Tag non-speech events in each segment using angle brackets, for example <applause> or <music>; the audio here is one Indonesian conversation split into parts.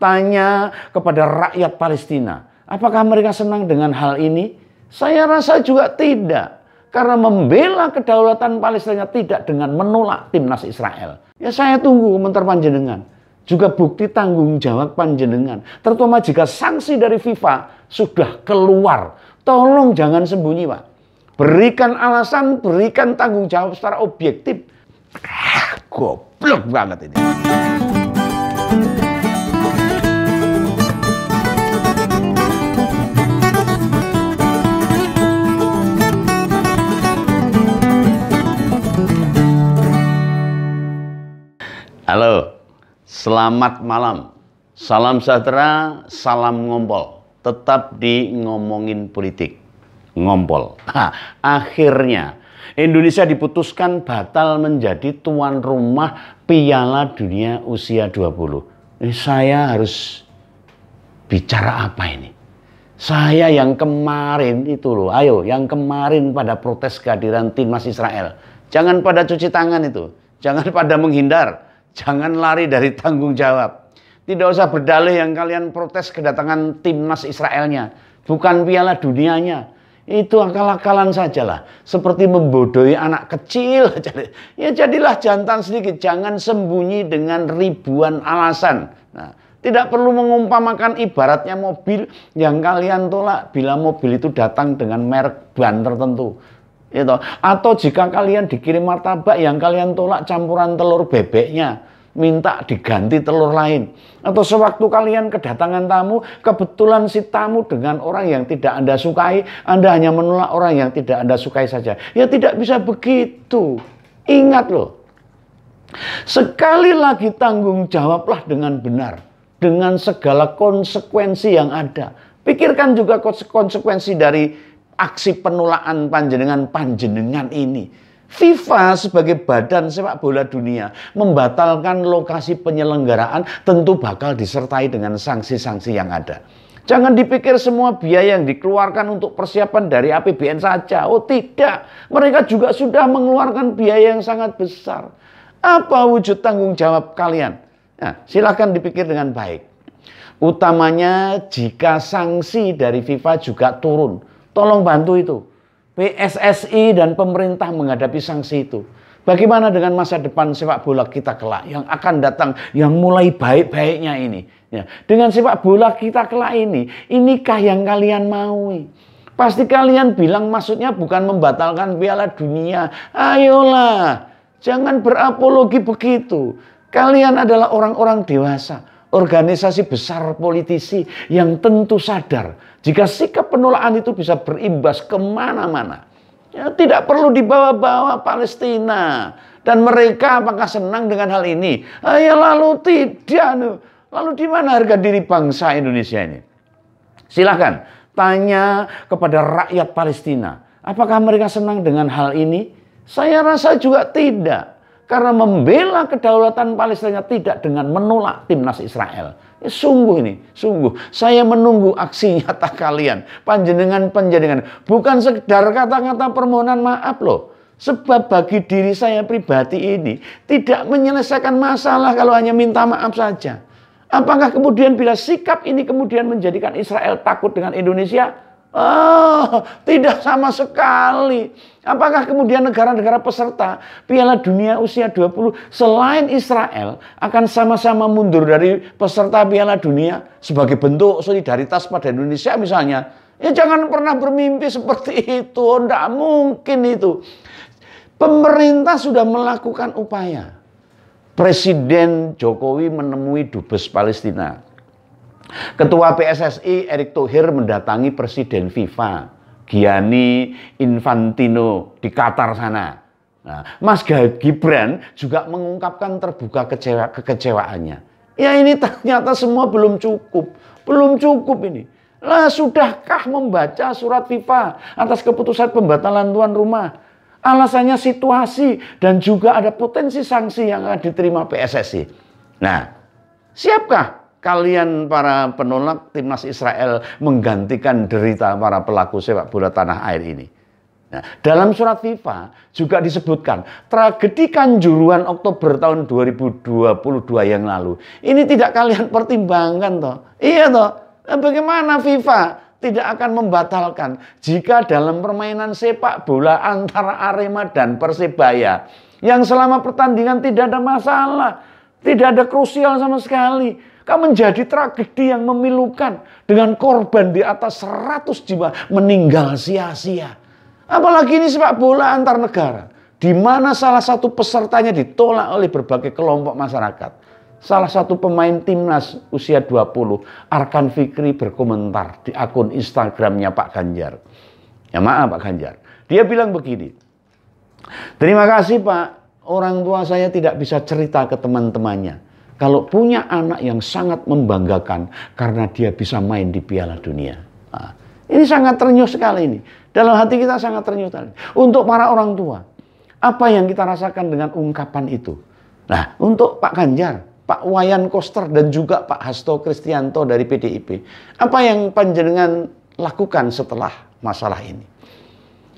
Tanya kepada rakyat Palestina, apakah mereka senang dengan hal ini? Saya rasa juga tidak. Karena membela kedaulatan Palestina tidak dengan menolak timnas Israel. Ya saya tunggu komentar panjenengan. Juga bukti tanggung jawab panjenengan. Terutama jika sanksi dari FIFA sudah keluar. Tolong jangan sembunyi Pak. Berikan alasan, berikan tanggung jawab secara objektif. Ah, goblok banget ini. Halo, selamat malam. Salam sejahtera, salam ngompol. Tetap di ngomongin politik. Ngompol. Ha, akhirnya Indonesia diputuskan batal menjadi tuan rumah Piala Dunia usia 20. Ini eh, saya harus bicara apa ini? Saya yang kemarin itu loh, ayo yang kemarin pada protes kehadiran timnas Israel. Jangan pada cuci tangan itu, jangan pada menghindar, Jangan lari dari tanggung jawab. Tidak usah berdalih yang kalian protes kedatangan timnas Israelnya. Bukan piala dunianya. Itu akal-akalan sajalah. Seperti membodohi anak kecil. <laughs> Ya jadilah jantan sedikit. Jangan sembunyi dengan ribuan alasan. Nah, tidak perlu mengumpamakan ibaratnya mobil yang kalian tolak bila mobil itu datang dengan merek ban tertentu. Gitu. Atau jika kalian dikirim martabak yang kalian tolak campuran telur bebeknya, minta diganti telur lain. Atau sewaktu kalian kedatangan tamu, kebetulan si tamu dengan orang yang tidak Anda sukai, Anda hanya menolak orang yang tidak Anda sukai saja. Ya tidak bisa begitu. Ingat loh. Sekali lagi tanggung jawablah dengan benar. Dengan segala konsekuensi yang ada. Pikirkan juga konsekuensi dari aksi penolakan panjenengan panjenengan ini. FIFA sebagai badan sepak bola dunia membatalkan lokasi penyelenggaraan tentu bakal disertai dengan sanksi-sanksi yang ada. Jangan dipikir semua biaya yang dikeluarkan untuk persiapan dari APBN saja. Oh tidak, mereka juga sudah mengeluarkan biaya yang sangat besar. Apa wujud tanggung jawab kalian? Nah, ya, silahkan dipikir dengan baik. Utamanya jika sanksi dari FIFA juga turun Tolong bantu itu. PSSI dan pemerintah menghadapi sanksi itu. Bagaimana dengan masa depan sepak bola kita kelak yang akan datang, yang mulai baik-baiknya ini? Ya. Dengan sepak bola kita kelak ini, inikah yang kalian mau? Pasti kalian bilang maksudnya bukan membatalkan piala dunia. Ayolah, jangan berapologi begitu. Kalian adalah orang-orang dewasa organisasi besar politisi yang tentu sadar jika sikap penolakan itu bisa berimbas kemana-mana. Ya, tidak perlu dibawa-bawa Palestina. Dan mereka apakah senang dengan hal ini? Ah, ya lalu tidak. Anu, lalu di mana harga diri bangsa Indonesia ini? Silahkan tanya kepada rakyat Palestina. Apakah mereka senang dengan hal ini? Saya rasa juga tidak karena membela kedaulatan Palestina tidak dengan menolak timnas Israel. Ya, sungguh ini, sungguh. Saya menunggu aksi <laughs> nyata kalian, panjenengan-panjenengan. Bukan sekedar kata-kata permohonan maaf loh. Sebab bagi diri saya pribadi ini tidak menyelesaikan masalah kalau hanya minta maaf saja. Apakah kemudian bila sikap ini kemudian menjadikan Israel takut dengan Indonesia? Oh, tidak sama sekali. Apakah kemudian negara-negara peserta Piala Dunia usia 20 selain Israel akan sama-sama mundur dari peserta Piala Dunia sebagai bentuk solidaritas pada Indonesia misalnya? Ya jangan pernah bermimpi seperti itu, tidak oh, mungkin itu. Pemerintah sudah melakukan upaya. Presiden Jokowi menemui dubes Palestina Ketua PSSI Erick Thohir mendatangi Presiden FIFA, Gianni Infantino di Qatar sana. Nah, Mas Gibran juga mengungkapkan terbuka kecewa kekecewaannya. Ya ini ternyata semua belum cukup, belum cukup ini. Lah sudahkah membaca surat FIFA atas keputusan pembatalan tuan rumah? Alasannya situasi dan juga ada potensi sanksi yang akan diterima PSSI. Nah, siapkah kalian para penolak timnas Israel menggantikan derita para pelaku sepak bola tanah air ini. Nah, dalam surat FIFA juga disebutkan tragedi kanjuruan Oktober tahun 2022 yang lalu. Ini tidak kalian <laughs> pertimbangkan toh. Iya toh. Nah, bagaimana FIFA tidak akan membatalkan jika dalam permainan sepak bola antara Arema dan Persebaya yang selama pertandingan tidak ada masalah, tidak ada krusial sama sekali Kau menjadi tragedi yang memilukan dengan korban di atas 100 jiwa meninggal sia-sia. Apalagi ini sepak bola antar negara, di mana salah satu pesertanya ditolak oleh berbagai kelompok masyarakat. Salah satu pemain timnas usia 20, Arkan Fikri berkomentar di akun Instagramnya Pak Ganjar. Ya maaf Pak Ganjar. Dia bilang begini, Terima kasih Pak, orang tua saya tidak bisa cerita ke teman-temannya kalau punya anak yang sangat membanggakan karena dia bisa main di Piala Dunia. Nah, ini sangat ternyuh sekali ini. Dalam hati kita sangat ternyuh sekali. Untuk para orang tua, apa yang kita rasakan dengan ungkapan itu? Nah, untuk Pak Ganjar, Pak Wayan Koster dan juga Pak Hasto Kristianto dari PDIP. Apa yang panjenengan lakukan setelah masalah ini?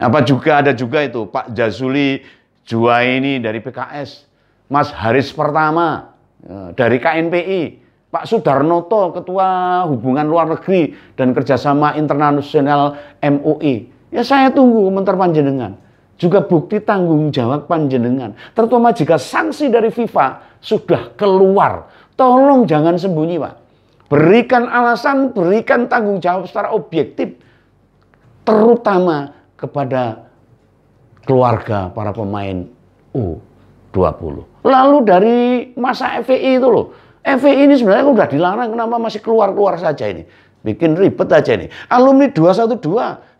Apa juga ada juga itu Pak Jazuli Juwaini dari PKS, Mas Haris pertama Ya, dari KNPI, Pak Sudarnoto, Ketua Hubungan Luar Negeri dan Kerjasama Internasional MUI. Ya saya tunggu komentar panjenengan. Juga bukti tanggung jawab panjenengan. Terutama jika sanksi dari FIFA sudah keluar. Tolong jangan sembunyi Pak. Berikan alasan, berikan tanggung jawab secara objektif. Terutama kepada keluarga para pemain U20. Lalu dari masa FPI itu loh. FPI ini sebenarnya udah dilarang, kenapa masih keluar-keluar saja ini? Bikin ribet aja ini. Alumni 212,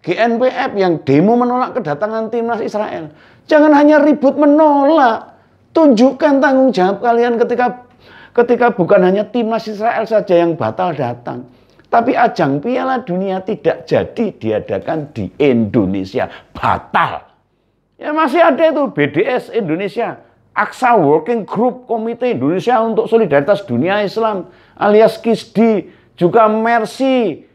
GNPF yang demo menolak kedatangan timnas Israel. Jangan hanya ribut menolak. Tunjukkan tanggung jawab kalian ketika ketika bukan hanya timnas Israel saja yang batal datang. Tapi ajang Piala Dunia tidak jadi diadakan di Indonesia. Batal. Ya masih ada itu BDS Indonesia Aksa Working Group Komite Indonesia untuk Solidaritas Dunia Islam alias KISDI, juga Mercy.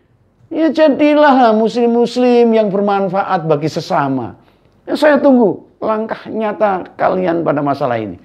Ya jadilah muslim-muslim yang bermanfaat bagi sesama. Ya, saya tunggu langkah nyata kalian pada masalah ini.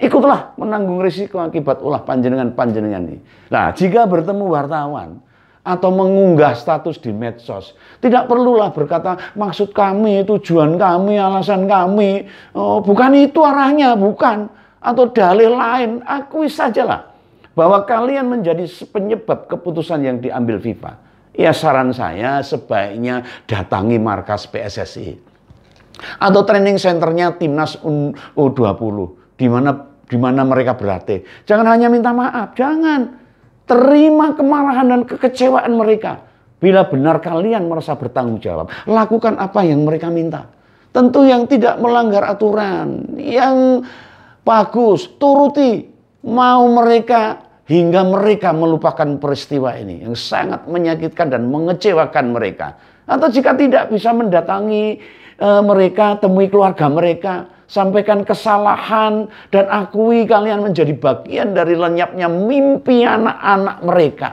Ikutlah menanggung risiko akibat ulah panjenengan-panjenengan ini. Nah, jika bertemu wartawan, atau mengunggah status di medsos. Tidak perlulah berkata maksud kami, tujuan kami, alasan kami. Oh, bukan itu arahnya, bukan. Atau dalil lain, akui sajalah bahwa kalian menjadi penyebab keputusan yang diambil FIFA. Ya saran saya sebaiknya datangi markas PSSI atau training centernya timnas U20 di mana di mana mereka berlatih. Jangan hanya minta maaf, jangan Terima kemarahan dan kekecewaan mereka. Bila benar kalian merasa bertanggung jawab, lakukan apa yang mereka minta. Tentu yang tidak melanggar aturan, yang bagus, turuti. Mau mereka hingga mereka melupakan peristiwa ini yang sangat menyakitkan dan mengecewakan mereka. Atau jika tidak bisa mendatangi e, mereka, temui keluarga mereka, sampaikan kesalahan dan akui kalian menjadi bagian dari lenyapnya mimpi anak-anak mereka.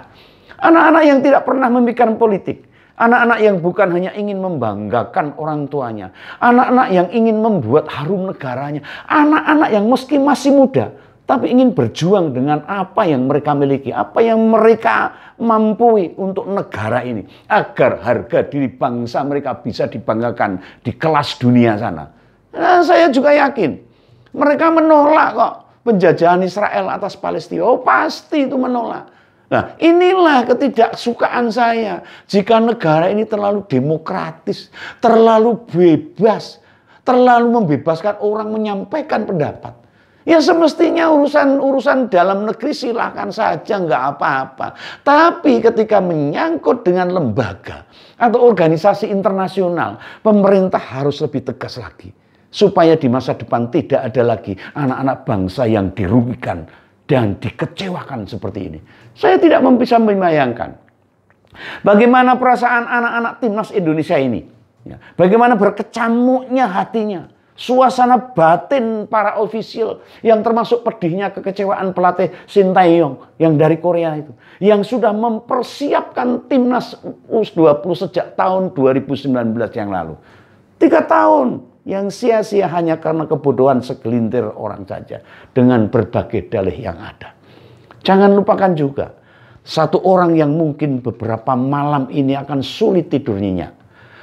Anak-anak yang tidak pernah memikirkan politik, anak-anak yang bukan hanya ingin membanggakan orang tuanya, anak-anak yang ingin membuat harum negaranya, anak-anak yang meski masih muda tapi ingin berjuang dengan apa yang mereka miliki, apa yang mereka mampu untuk negara ini agar harga diri bangsa mereka bisa dibanggakan di kelas dunia sana. Nah, saya juga yakin mereka menolak kok penjajahan Israel atas Palestina. Oh, pasti itu menolak. Nah, inilah ketidaksukaan saya jika negara ini terlalu demokratis, terlalu bebas, terlalu membebaskan orang menyampaikan pendapat. Ya semestinya urusan-urusan dalam negeri silahkan saja, nggak apa-apa. Tapi ketika menyangkut dengan lembaga atau organisasi internasional, pemerintah harus lebih tegas lagi supaya di masa depan tidak ada lagi anak-anak bangsa yang dirugikan dan dikecewakan seperti ini. Saya tidak bisa membayangkan bagaimana perasaan anak-anak timnas Indonesia ini. Ya, bagaimana berkecamuknya hatinya, suasana batin para ofisial yang termasuk pedihnya kekecewaan pelatih Sintayong yang dari Korea itu yang sudah mempersiapkan timnas U20 sejak tahun 2019 yang lalu. Tiga tahun yang sia-sia hanya karena kebodohan segelintir orang saja dengan berbagai dalih yang ada. Jangan lupakan juga satu orang yang mungkin beberapa malam ini akan sulit tidurnya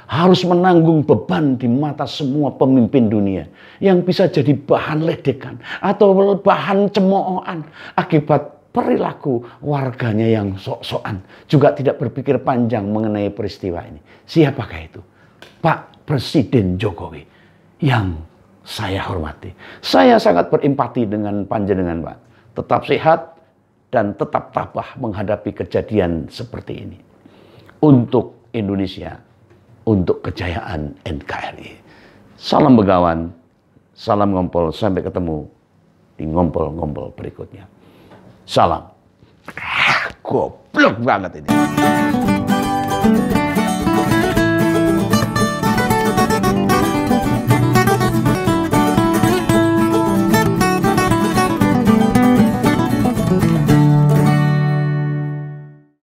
harus menanggung beban di mata semua pemimpin dunia yang bisa jadi bahan ledekan atau bahan cemoohan akibat perilaku warganya yang sok-sokan juga tidak berpikir panjang mengenai peristiwa ini. Siapakah itu? Pak Presiden Jokowi yang saya hormati. Saya sangat berempati dengan panjenengan, Pak. Tetap sehat dan tetap tabah menghadapi kejadian seperti ini. Untuk Indonesia, untuk kejayaan NKRI. Salam begawan, salam ngompol, sampai ketemu di ngompol-ngompol berikutnya. Salam. Ah, goblok banget ini.